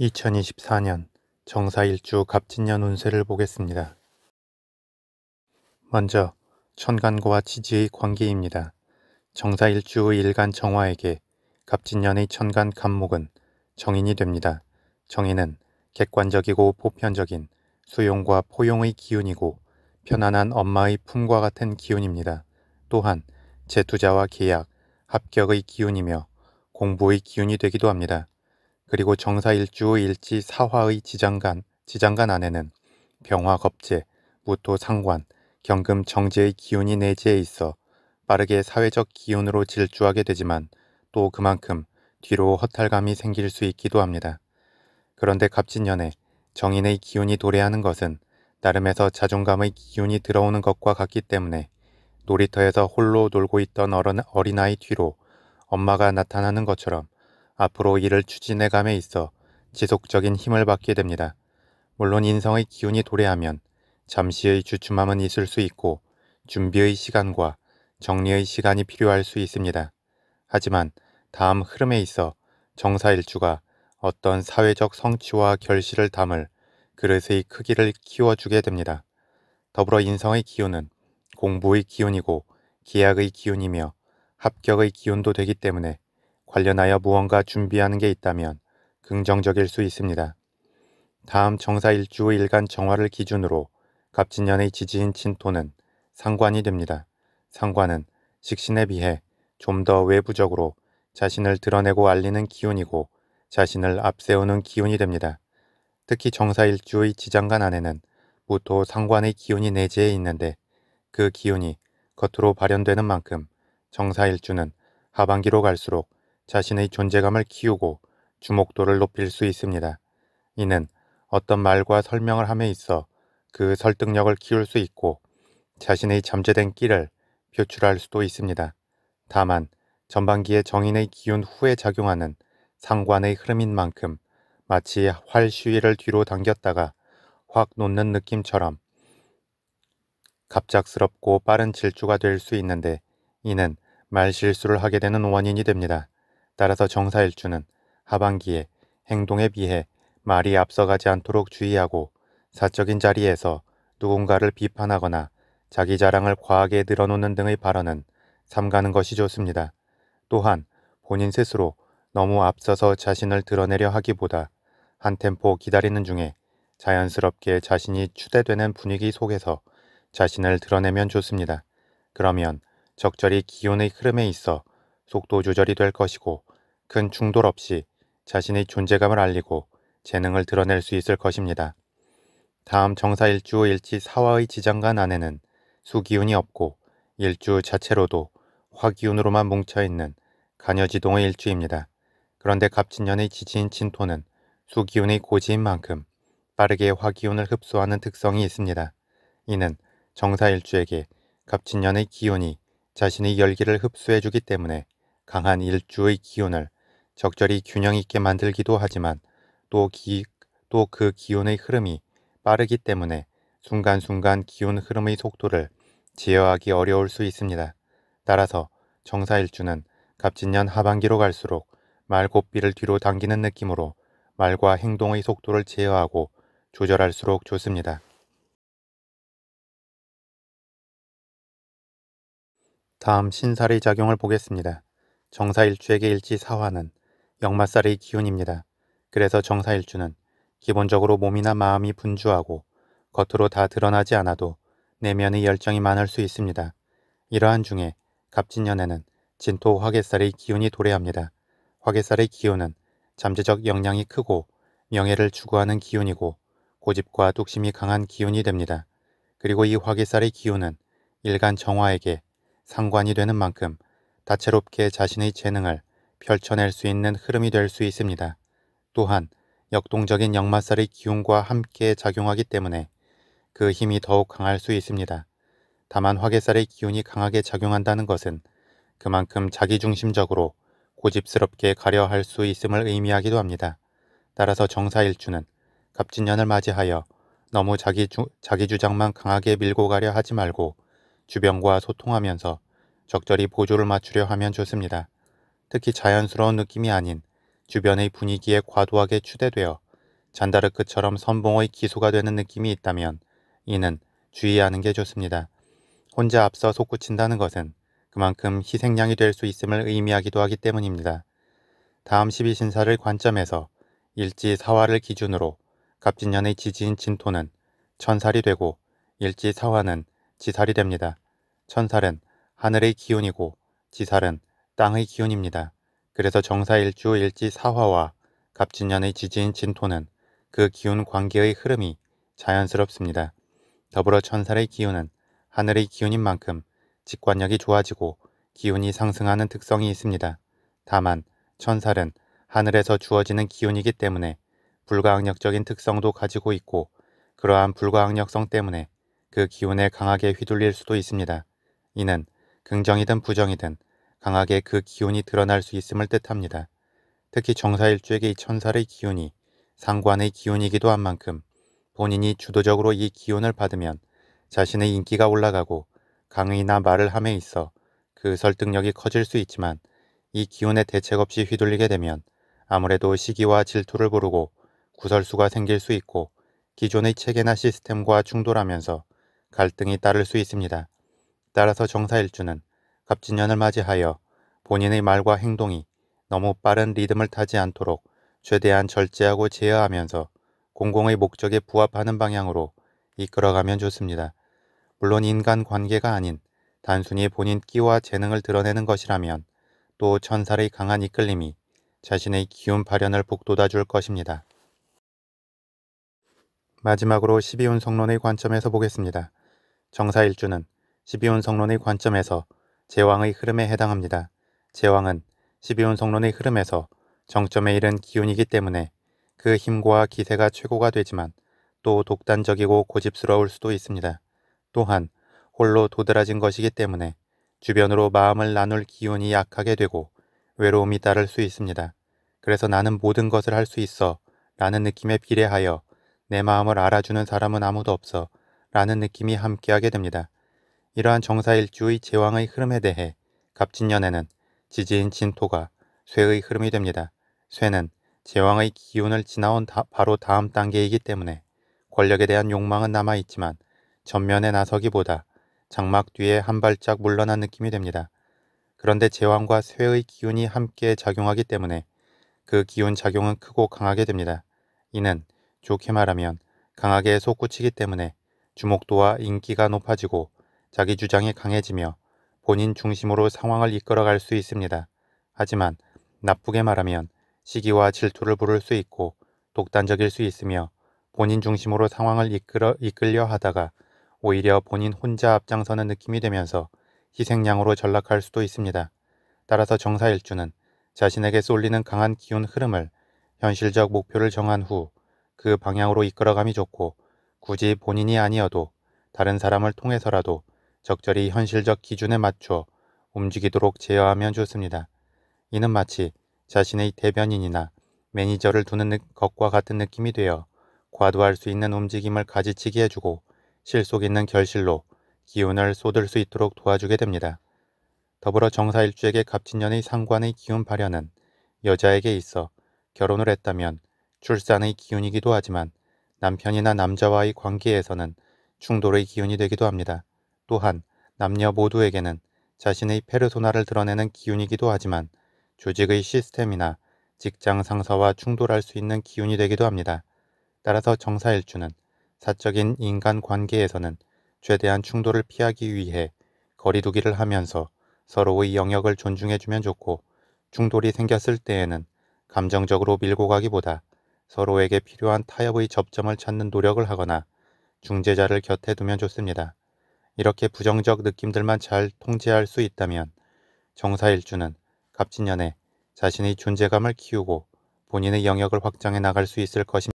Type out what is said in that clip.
2024년 정사일주 갑진년 운세를 보겠습니다. 먼저 천간과 지지의 관계입니다. 정사일주의 일간 정화에게 갑진년의 천간 갑목은 정인이 됩니다. 정인은 객관적이고 보편적인 수용과 포용의 기운이고 편안한 엄마의 품과 같은 기운입니다. 또한 재투자와 계약, 합격의 기운이며 공부의 기운이 되기도 합니다. 그리고 정사일주 일지 사화의 지장간, 지장간 안에는 병화겁제 무토상관, 경금 정제의 기운이 내지에 있어 빠르게 사회적 기운으로 질주하게 되지만 또 그만큼 뒤로 허탈감이 생길 수 있기도 합니다. 그런데 갑진년에 정인의 기운이 도래하는 것은 나름에서 자존감의 기운이 들어오는 것과 같기 때문에 놀이터에서 홀로 놀고 있던 어린아이 뒤로 엄마가 나타나는 것처럼 앞으로 이를 추진해 감에 있어 지속적인 힘을 받게 됩니다. 물론 인성의 기운이 도래하면 잠시의 주춤함은 있을 수 있고 준비의 시간과 정리의 시간이 필요할 수 있습니다. 하지만 다음 흐름에 있어 정사일주가 어떤 사회적 성취와 결실을 담을 그릇의 크기를 키워주게 됩니다. 더불어 인성의 기운은 공부의 기운이고 기약의 기운이며 합격의 기운도 되기 때문에 관련하여 무언가 준비하는 게 있다면 긍정적일 수 있습니다. 다음 정사일주 일간 정화를 기준으로 갑진년의 지지인 진토는 상관이 됩니다. 상관은 직신에 비해 좀 더 외부적으로 자신을 드러내고 알리는 기운이고 자신을 앞세우는 기운이 됩니다. 특히 정사일주의 지장간 안에는 무토 상관의 기운이 내재해 있는데 그 기운이 겉으로 발현되는 만큼 정사일주는 하반기로 갈수록 자신의 존재감을 키우고 주목도를 높일 수 있습니다. 이는 어떤 말과 설명을 함에 있어 그 설득력을 키울 수 있고 자신의 잠재된 끼를 표출할 수도 있습니다. 다만 전반기에 정인의 기운 후에 작용하는 상관의 흐름인 만큼 마치 활 시위를 뒤로 당겼다가 확 놓는 느낌처럼 갑작스럽고 빠른 질주가 될 수 있는데 이는 말실수를 하게 되는 원인이 됩니다. 따라서 정사일주는 하반기에 행동에 비해 말이 앞서가지 않도록 주의하고 사적인 자리에서 누군가를 비판하거나 자기 자랑을 과하게 늘어놓는 등의 발언은 삼가는 것이 좋습니다. 또한 본인 스스로 너무 앞서서 자신을 드러내려 하기보다 한 템포 기다리는 중에 자연스럽게 자신이 추대되는 분위기 속에서 자신을 드러내면 좋습니다. 그러면 적절히 기온의 흐름에 있어 속도 조절이 될 것이고 큰 충돌 없이 자신의 존재감을 알리고 재능을 드러낼 수 있을 것입니다. 다음 정사 일주 일지 사화의 지장간 안에는 수기운이 없고 일주 자체로도 화기운으로만 뭉쳐있는 간여지동의 일주입니다. 그런데 갑진년의 지지인 진토는 수기운의 고지인 만큼 빠르게 화기운을 흡수하는 특성이 있습니다. 이는 정사일주에게 갑진년의 기운이 자신의 열기를 흡수해주기 때문에 강한 일주의 기운을 적절히 균형 있게 만들기도 하지만 또 그 기운의 흐름이 빠르기 때문에 순간순간 기운 흐름의 속도를 제어하기 어려울 수 있습니다. 따라서 정사일주는 갑진년 하반기로 갈수록 말고삐를 뒤로 당기는 느낌으로 말과 행동의 속도를 제어하고 조절할수록 좋습니다. 다음 신살의 작용을 보겠습니다. 정사일주에게 일지 사화는 역마살의 기운입니다. 그래서 정사일주는 기본적으로 몸이나 마음이 분주하고 겉으로 다 드러나지 않아도 내면의 열정이 많을 수 있습니다. 이러한 중에 갑진년에는 진토 화개살의 기운이 도래합니다. 화개살의 기운은 잠재적 역량이 크고 명예를 추구하는 기운이고 고집과 뚝심이 강한 기운이 됩니다. 그리고 이 화개살의 기운은 일간 정화에게 상관이 되는 만큼 다채롭게 자신의 재능을 펼쳐낼 수 있는 흐름이 될 수 있습니다. 또한 역동적인 역마살의 기운과 함께 작용하기 때문에 그 힘이 더욱 강할 수 있습니다. 다만 화개살의 기운이 강하게 작용한다는 것은 그만큼 자기중심적으로 고집스럽게 가려 할수 있음을 의미하기도 합니다. 따라서 정사일주는 갑진년을 맞이하여 너무 자기 주, 자기 주장만 강하게 밀고 가려 하지 말고 주변과 소통하면서 적절히 보조를 맞추려 하면 좋습니다. 특히 자연스러운 느낌이 아닌 주변의 분위기에 과도하게 추대되어 잔다르크처럼 선봉의 기소가 되는 느낌이 있다면 이는 주의하는 게 좋습니다. 혼자 앞서 솟구친다는 것은 그만큼 희생양이 될 수 있음을 의미하기도 하기 때문입니다. 다음 12신사를 관점에서 일지 사화를 기준으로 갑진년의 지지인 진토는 천살이 되고 일지 사화는 지살이 됩니다. 천살은 하늘의 기운이고 지살은 땅의 기운입니다. 그래서 정사일주 일지 사화와 갑진년의 지지인 진토는 그 기운 관계의 흐름이 자연스럽습니다. 더불어 천살의 기운은 하늘의 기운인 만큼 직관력이 좋아지고 기운이 상승하는 특성이 있습니다. 다만 천살은 하늘에서 주어지는 기운이기 때문에 불가항력적인 특성도 가지고 있고 그러한 불가항력성 때문에 그 기운에 강하게 휘둘릴 수도 있습니다. 이는 긍정이든 부정이든 강하게 그 기운이 드러날 수 있음을 뜻합니다. 특히 정사일주에게 이천사의 기운이 상관의 기운이기도 한 만큼 본인이 주도적으로 이 기운을 받으면 자신의 인기가 올라가고 강의나 말을 함에 있어 그 설득력이 커질 수 있지만 이 기운에 대책 없이 휘둘리게 되면 아무래도 시기와 질투를 부르고 구설수가 생길 수 있고 기존의 체계나 시스템과 충돌하면서 갈등이 따를 수 있습니다. 따라서 정사일주는 갑진년을 맞이하여 본인의 말과 행동이 너무 빠른 리듬을 타지 않도록 최대한 절제하고 제어하면서 공공의 목적에 부합하는 방향으로 이끌어가면 좋습니다. 물론 인간 관계가 아닌 단순히 본인 끼와 재능을 드러내는 것이라면 또 천살의 강한 이끌림이 자신의 기운 발현을 북돋아 줄 것입니다. 마지막으로 12운 성론의 관점에서 보겠습니다. 정사일주는 12온 성론의 관점에서 제왕의 흐름에 해당합니다. 제왕은 12온 성론의 흐름에서 정점에 이른 기운이기 때문에 그 힘과 기세가 최고가 되지만 또 독단적이고 고집스러울 수도 있습니다. 또한 홀로 도드라진 것이기 때문에 주변으로 마음을 나눌 기운이 약하게 되고 외로움이 따를 수 있습니다. 그래서 나는 모든 것을 할 수 있어 라는 느낌에 비례하여 내 마음을 알아주는 사람은 아무도 없어 라는 느낌이 함께하게 됩니다. 이러한 정사일주의 제왕의 흐름에 대해 갑진년에는 지지인 진토가 쇠의 흐름이 됩니다. 쇠는 제왕의 기운을 지나온 다, 바로 다음 단계이기 때문에 권력에 대한 욕망은 남아있지만 전면에 나서기보다 장막 뒤에 한 발짝 물러난 느낌이 됩니다. 그런데 제왕과 쇠의 기운이 함께 작용하기 때문에 그 기운 작용은 크고 강하게 됩니다. 이는 좋게 말하면 강하게 솟구치기 때문에 주목도와 인기가 높아지고 자기 주장이 강해지며 본인 중심으로 상황을 이끌어갈 수 있습니다. 하지만 나쁘게 말하면 시기와 질투를 부를 수 있고 독단적일 수 있으며 본인 중심으로 상황을 이끌어, 이끌려 하다가 오히려 본인 혼자 앞장서는 느낌이 되면서 희생양으로 전락할 수도 있습니다. 따라서 정사일주는 자신에게 쏠리는 강한 기운 흐름을 현실적 목표를 정한 후 그 방향으로 이끌어감이 좋고 굳이 본인이 아니어도 다른 사람을 통해서라도 적절히 현실적 기준에 맞춰 움직이도록 제어하면 좋습니다. 이는 마치 자신의 대변인이나 매니저를 두는 것과 같은 느낌이 되어 과도할 수 있는 움직임을 가지치기 해주고 실속 있는 결실로 기운을 쏟을 수 있도록 도와주게 됩니다. 더불어 정사일주에게 갑진년의 상관의 기운 발현은 여자에게 있어 결혼을 했다면 출산의 기운이기도 하지만 남편이나 남자와의 관계에서는 충돌의 기운이 되기도 합니다. 또한 남녀 모두에게는 자신의 페르소나를 드러내는 기운이기도 하지만 조직의 시스템이나 직장 상사와 충돌할 수 있는 기운이 되기도 합니다. 따라서 정사일주는 사적인 인간 관계에서는 최대한 충돌을 피하기 위해 거리두기를 하면서 서로의 영역을 존중해주면 좋고 충돌이 생겼을 때에는 감정적으로 밀고 가기보다 서로에게 필요한 타협의 접점을 찾는 노력을 하거나 중재자를 곁에 두면 좋습니다. 이렇게 부정적 느낌들만 잘 통제할 수 있다면 정사일주는 갑진년에 자신의 존재감을 키우고 본인의 영역을 확장해 나갈 수 있을 것입니다.